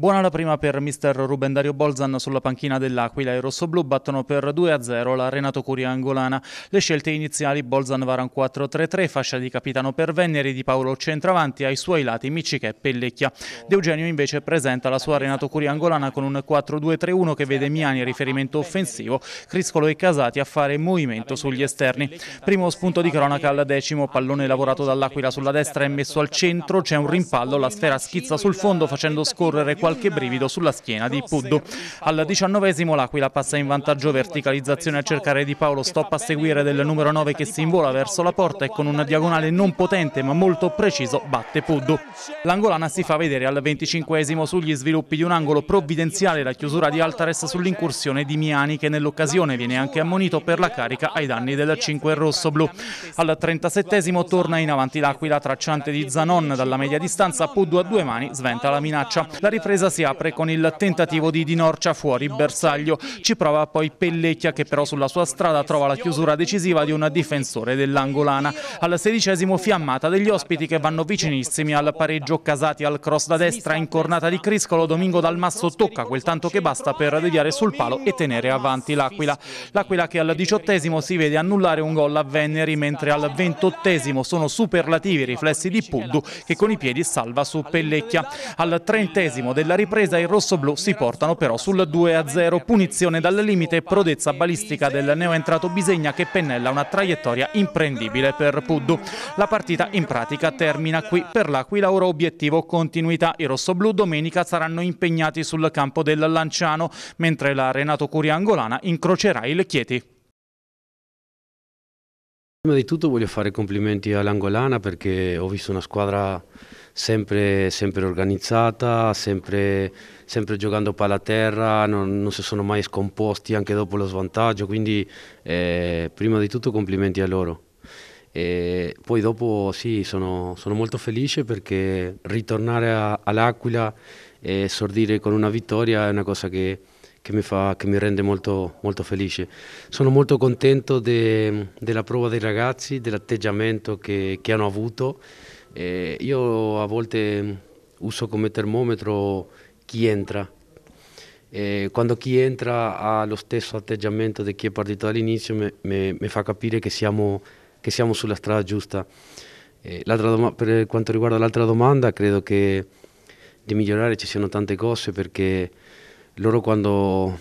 Buona la prima per mister Ruben Dario Bolzan sulla panchina dell'Aquila. I rossoblù battono per 2-0 la Renato Curia Angolana. Le scelte iniziali Bolzan vara un 4-3-3, fascia di capitano per Veneri di Paolo Centravanti, ai suoi lati Miciche e Pellecchia. De Eugenio invece presenta la sua Renato Curia Angolana con un 4-2-3-1 che vede Miani a riferimento offensivo, Criscolo e Casati a fare movimento sugli esterni. Primo spunto di cronaca al decimo, pallone lavorato dall'Aquila sulla destra e messo al centro, c'è un rimpallo, la sfera schizza sul fondo facendo scorrere 4 qualche brivido sulla schiena di Puddu. Al diciannovesimo l'Aquila passa in vantaggio verticalizzazione a cercare di Paolo, stop a seguire del numero 9 che si invola verso la porta e con una diagonale non potente ma molto preciso batte Puddu. L'angolana si fa vedere al venticinquesimo sugli sviluppi di un angolo provvidenziale la chiusura di Altares sull'incursione di Miani che nell'occasione viene anche ammonito per la carica ai danni del 5 rosso-blu. Al 37 torna in avanti l'Aquila tracciante di Zanon dalla media distanza, Puddu a due mani sventa la minaccia. La ripresa ripresa si apre con il tentativo di Di Norcia fuori bersaglio. Ci prova poi Pellecchia che però sulla sua strada trova la chiusura decisiva di un difensore dell'Angolana. Al sedicesimo fiammata degli ospiti che vanno vicinissimi al pareggio Casati al cross da destra in cornata di Criscolo. Domingo Dal Masso tocca quel tanto che basta per deviare sul palo e tenere avanti l'Aquila. L'Aquila che al diciottesimo si vede annullare un gol a Veneri mentre al ventottesimo sono superlativi i riflessi di Puddu che con i piedi salva su Pellecchia. Al trentesimo della ripresa i rossoblù si portano però sul 2-0, punizione dal limite e prodezza balistica del neoentrato Bisegna che pennella una traiettoria imprendibile per Puddu. La partita in pratica termina qui. Per l'Aquila ora obiettivo continuità. I rossoblù domenica saranno impegnati sul campo del Lanciano, mentre la Renato Curiangolana incrocerà il Chieti. Prima di tutto voglio fare complimenti all'Angolana perché ho visto una squadra sempre, sempre organizzata, sempre, sempre giocando palla a terra, non, non, si sono mai scomposti anche dopo lo svantaggio, quindi eh, prima di tutto complimenti a loro. E poi dopo sì, sono, sono molto felice perché ritornare all'Aquila e esordire con una vittoria è una cosa che, che, mi, fa, che mi, rende molto, molto, felice. Sono molto contento de, della prova dei ragazzi, dell'atteggiamento che, che hanno avuto eh, io a volte uso come termometro chi entra. Eh, quando chi entra ha lo stesso atteggiamento di chi è partito dall'inizio mi fa capire che siamo, che siamo, sulla strada giusta. Eh, per quanto riguarda l'altra domanda, credo che di migliorare ci siano tante cose perché loro quando,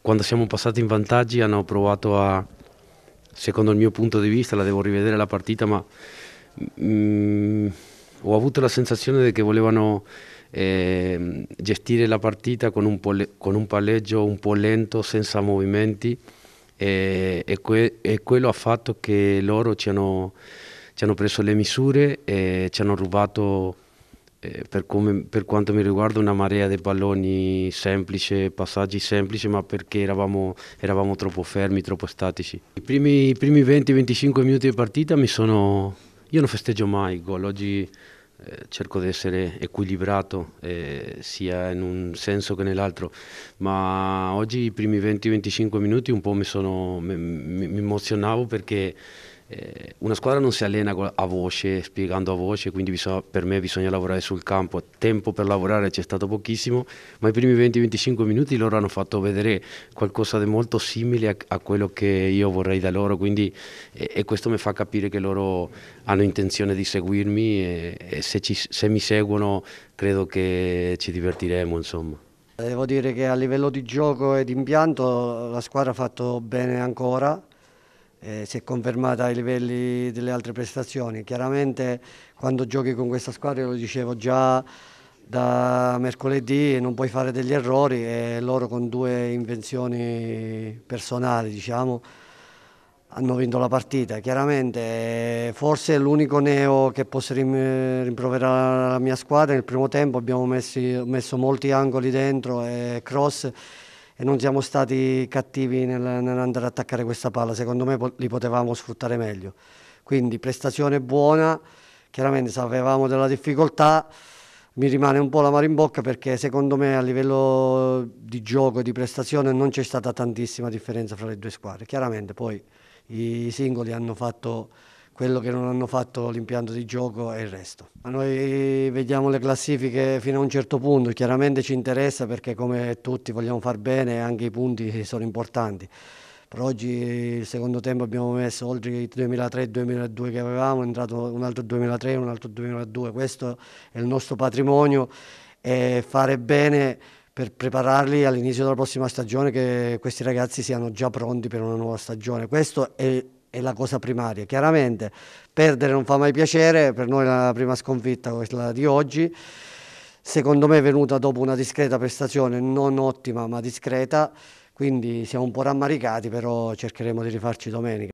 quando siamo passati in vantaggi hanno provato a, secondo il mio punto di vista, la devo rivedere la partita, ma mh, mm, ho avuto la sensazione che volevano eh, gestire la partita con un, con un, palleggio un po' lento, senza movimenti eh, e, que e, quello ha fatto che loro ci hanno, ci hanno preso le misure e ci hanno rubato eh, per, come, per, quanto mi riguarda una marea di palloni semplici, passaggi semplici, ma perché eravamo, eravamo troppo fermi, troppo statici. I primi, primi 20-25 minuti di partita mi sono, io non festeggio mai il gol, oggi eh, cerco di essere equilibrato eh, sia in un senso che nell'altro, ma oggi i primi 20-25 minuti un po' mi, sono, mi, mi emozionavo perché eh, una squadra non si allena a voce, spiegando a voce, quindi bisogna, per me bisogna lavorare sul campo, tempo per lavorare c'è stato pochissimo, ma i primi 20-25 minuti loro hanno fatto vedere qualcosa di molto simile a, a quello che io vorrei da loro, quindi, eh, e questo mi fa capire che loro hanno intenzione di seguirmi e, e se, ci, se mi seguono credo che ci divertiremo insomma. Devo dire che a livello di gioco e di impianto la squadra ha fatto bene ancora, eh, si è confermata ai livelli delle altre prestazioni. Chiaramente quando giochi con questa squadra, lo dicevo già da mercoledì, non puoi fare degli errori e loro con due invenzioni personali diciamo, hanno vinto la partita. Chiaramente forse l'unico neo che posso rimproverare alla mia squadra nel primo tempo abbiamo messi, messo molti angoli dentro e cross e non siamo stati cattivi nel, nell'andare ad attaccare questa palla, secondo me li potevamo sfruttare meglio. Quindi prestazione buona, chiaramente sapevamo della difficoltà, mi rimane un po' la mare in bocca perché secondo me a livello di gioco e di prestazione non c'è stata tantissima differenza fra le due squadre. Chiaramente poi i singoli hanno fatto quello che non hanno fatto l'impianto di gioco e il resto. Ma noi vediamo le classifiche fino a un certo punto, chiaramente ci interessa perché come tutti vogliamo far bene anche i punti sono importanti. Per oggi il secondo tempo abbiamo messo oltre i 2003-2002 che avevamo, è entrato un altro 2003 un altro 2002, questo è il nostro patrimonio e fare bene per prepararli all'inizio della prossima stagione che questi ragazzi siano già pronti per una nuova stagione. Questo è è la cosa primaria. Chiaramente perdere non fa mai piacere, per noi la prima sconfitta quella di oggi, secondo me è venuta dopo una discreta prestazione, non ottima ma discreta, quindi siamo un po' rammaricati, però cercheremo di rifarci domenica.